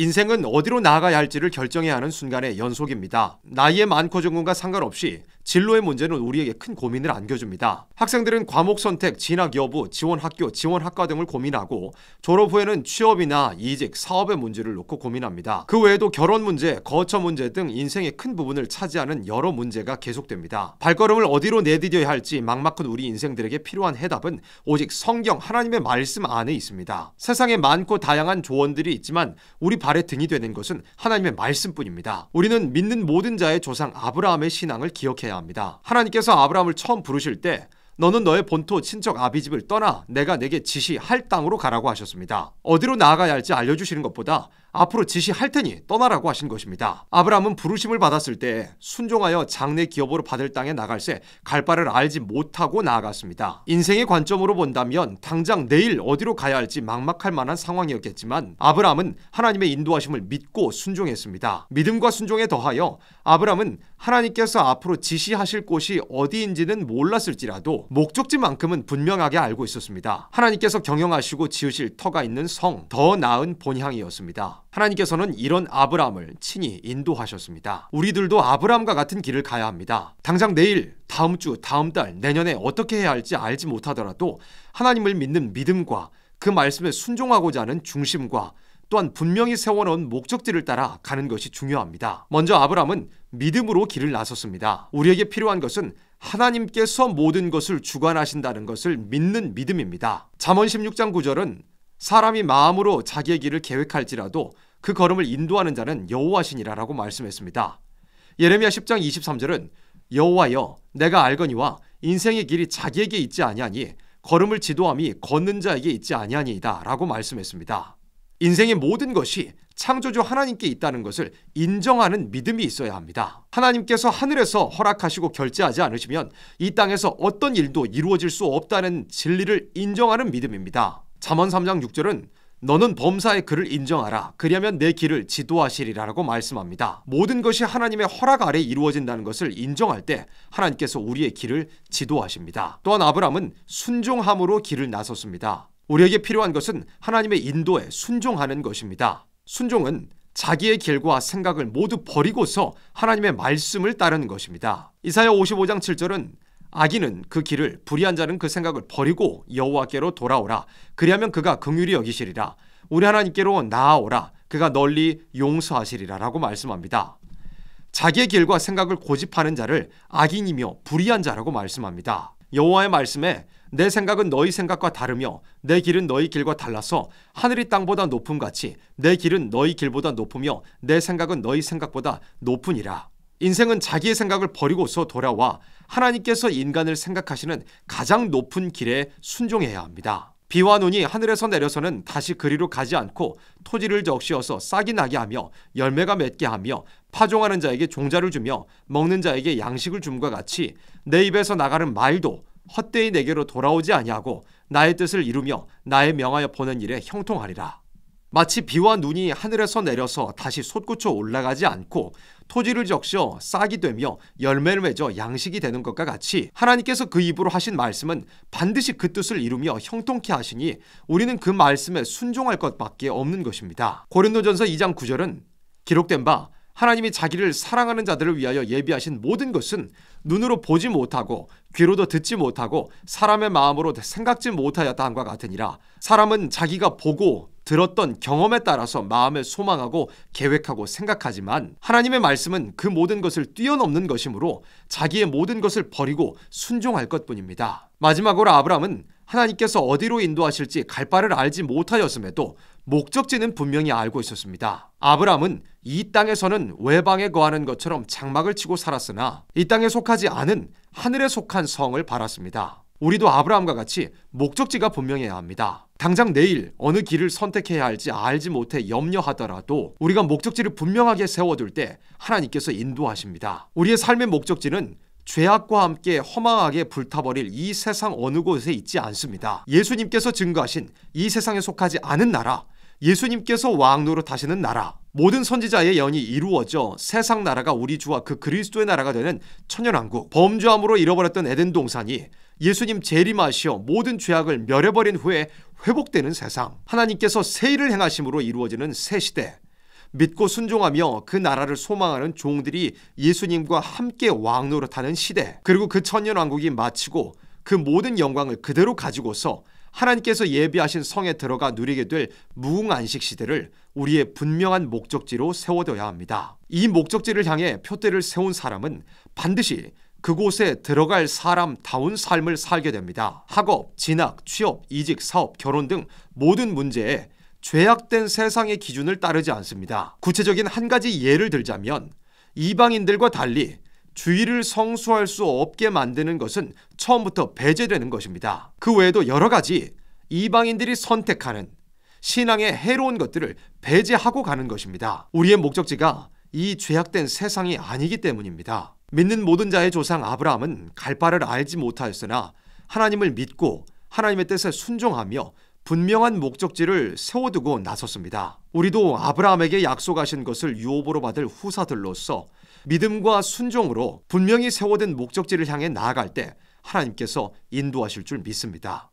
인생은 어디로 나아가야 할지를 결정해야 하는 순간의 연속입니다. 나이에 많고 적은과 상관없이 진로의 문제는 우리에게 큰 고민을 안겨줍니다. 학생들은 과목 선택, 진학 여부, 지원 학교, 지원 학과 등을 고민하고 졸업 후에는 취업이나 이직, 사업의 문제를 놓고 고민합니다. 그 외에도 결혼 문제, 거처 문제 등 인생의 큰 부분을 차지하는 여러 문제가 계속됩니다. 발걸음을 어디로 내디뎌야 할지 막막한 우리 인생들에게 필요한 해답은 오직 성경 하나님의 말씀 안에 있습니다. 세상에 많고 다양한 조언들이 있지만 우리 발에 등이 되는 것은 하나님의 말씀뿐입니다. 우리는 믿는 모든 자의 조상 아브라함의 신앙을 기억해야 돼야 합니다. 하나님께서 아브라함을 처음 부르실 때 너는 너의 본토 친척 아비집을 떠나 내가 내게 지시할 땅으로 가라고 하셨습니다. 어디로 나아가야 할지 알려주시는 것보다 앞으로 지시할 테니 떠나라고 하신 것입니다. 아브라함은 부르심을 받았을 때 순종하여 장래 기업으로 받을 땅에 나갈새 갈 바를 알지 못하고 나아갔습니다. 인생의 관점으로 본다면 당장 내일 어디로 가야 할지 막막할 만한 상황이었겠지만 아브라함은 하나님의 인도하심을 믿고 순종했습니다. 믿음과 순종에 더하여 아브라함은 하나님께서 앞으로 지시하실 곳이 어디인지는 몰랐을지라도 목적지만큼은 분명하게 알고 있었습니다. 하나님께서 경영하시고 지으실 터가 있는 성, 더 나은 본향이었습니다. 하나님께서는 이런 아브라함을 친히 인도하셨습니다. 우리들도 아브라함과 같은 길을 가야 합니다. 당장 내일, 다음 주, 다음 달, 내년에 어떻게 해야 할지 알지 못하더라도 하나님을 믿는 믿음과 그 말씀에 순종하고자 하는 중심과 또한 분명히 세워놓은 목적지를 따라 가는 것이 중요합니다. 먼저 아브라함은 믿음으로 길을 나섰습니다. 우리에게 필요한 것은 하나님께서 모든 것을 주관하신다는 것을 믿는 믿음입니다. 잠언 16장 9절은 사람이 마음으로 자기의 길을 계획할지라도 그 걸음을 인도하는 자는 여호와시니라라고 말씀했습니다. 예레미야 10장 23절은 여호와여 내가 알거니와 인생의 길이 자기에게 있지 아니하니 걸음을 지도함이 걷는 자에게 있지 아니하니이다라고 말씀했습니다. 인생의 모든 것이 창조주 하나님께 있다는 것을 인정하는 믿음이 있어야 합니다. 하나님께서 하늘에서 허락하시고 결제하지 않으시면 이 땅에서 어떤 일도 이루어질 수 없다는 진리를 인정하는 믿음입니다. 3원 3장 6절은 너는 범사의 그를 인정하라. 그리하면 내 길을 지도하시리라라고 말씀합니다. 모든 것이 하나님의 허락 아래 이루어진다는 것을 인정할 때 하나님께서 우리의 길을 지도하십니다. 또한 아브라함은 순종함으로 길을 나섰습니다. 우리에게 필요한 것은 하나님의 인도에 순종하는 것입니다. 순종은 자기의 길과 생각을 모두 버리고서 하나님의 말씀을 따르는 것입니다. 이사야 55장 7절은 악인은 그 길을 불의한 자는 그 생각을 버리고 여호와께로 돌아오라 그리하면 그가 긍휼히 여기시리라 우리 하나님께로 나아오라 그가 널리 용서하시리라라고 말씀합니다. 자기의 길과 생각을 고집하는 자를 악인이며 불의한 자라고 말씀합니다. 여호와의 말씀에 내 생각은 너희 생각과 다르며 내 길은 너희 길과 달라서 하늘이 땅보다 높음 같이 내 길은 너희 길보다 높으며 내 생각은 너희 생각보다 높으니라. 인생은 자기의 생각을 버리고서 돌아와 하나님께서 인간을 생각하시는 가장 높은 길에 순종해야 합니다. 비와 눈이 하늘에서 내려서는 다시 그리로 가지 않고 토지를 적시어서 싹이 나게 하며 열매가 맺게 하며 파종하는 자에게 종자를 주며 먹는 자에게 양식을 줌과 같이 내 입에서 나가는 말도 헛되이 내게로 돌아오지 아니하고 나의 뜻을 이루며 나의 명하여 보는 일에 형통하리라. 마치 비와 눈이 하늘에서 내려서 다시 솟구쳐 올라가지 않고 토지를 적셔 싹이 되며 열매를 맺어 양식이 되는 것과 같이 하나님께서 그 입으로 하신 말씀은 반드시 그 뜻을 이루며 형통케 하시니 우리는 그 말씀에 순종할 것밖에 없는 것입니다. 고린도전서 2장 9절은 기록된 바 하나님이 자기를 사랑하는 자들을 위하여 예비하신 모든 것은 눈으로 보지 못하고 귀로도 듣지 못하고 사람의 마음으로 생각지 못하였다 함과 같으니라 사람은 자기가 보고 들었던 경험에 따라서 마음을 소망하고 계획하고 생각하지만 하나님의 말씀은 그 모든 것을 뛰어넘는 것이므로 자기의 모든 것을 버리고 순종할 것뿐입니다. 마지막으로 아브라함은 하나님께서 어디로 인도하실지 갈 바를 알지 못하였음에도 목적지는 분명히 알고 있었습니다. 아브라함은이 땅에서는 외방에 거하는 것처럼 장막을 치고 살았으나 이 땅에 속하지 않은 하늘에 속한 성을 바랐습니다. 우리도 아브라함과 같이 목적지가 분명해야 합니다. 당장 내일 어느 길을 선택해야 할지 알지 못해 염려하더라도 우리가 목적지를 분명하게 세워둘 때 하나님께서 인도하십니다. 우리의 삶의 목적지는 죄악과 함께 허망하게 불타버릴 이 세상 어느 곳에 있지 않습니다. 예수님께서 증거하신 이 세상에 속하지 않은 나라, 예수님께서 왕노로 타시는 나라, 모든 선지자의 연이 이루어져 세상 나라가 우리 주와 그 그리스도의 나라가 되는 천연왕국, 범죄함으로 잃어버렸던 에덴 동산이 예수님 재림하시어 모든 죄악을 멸해버린 후에 회복되는 세상, 하나님께서 새 일을 행하심으로 이루어지는 새 시대, 믿고 순종하며 그 나라를 소망하는 종들이 예수님과 함께 왕노로타는 시대, 그리고 그 천년 왕국이 마치고 그 모든 영광을 그대로 가지고서 하나님께서 예비하신 성에 들어가 누리게 될 무궁안식 시대를 우리의 분명한 목적지로 세워둬야 합니다. 이 목적지를 향해 표대를 세운 사람은 반드시 그곳에 들어갈 사람다운 삶을 살게 됩니다. 학업, 진학, 취업, 이직, 사업, 결혼 등 모든 문제에 죄악된 세상의 기준을 따르지 않습니다. 구체적인 한 가지 예를 들자면 이방인들과 달리 주의를 성수할 수 없게 만드는 것은 처음부터 배제되는 것입니다. 그 외에도 여러 가지 이방인들이 선택하는 신앙의 해로운 것들을 배제하고 가는 것입니다. 우리의 목적지가 이 죄악된 세상이 아니기 때문입니다. 믿는 모든 자의 조상 아브라함은 갈 바를 알지 못하였으나 하나님을 믿고 하나님의 뜻에 순종하며 분명한 목적지를 세워두고 나섰습니다. 우리도 아브라함에게 약속하신 것을 유업으로 받을 후사들로서 믿음과 순종으로 분명히 세워둔 목적지를 향해 나아갈 때 하나님께서 인도하실 줄 믿습니다.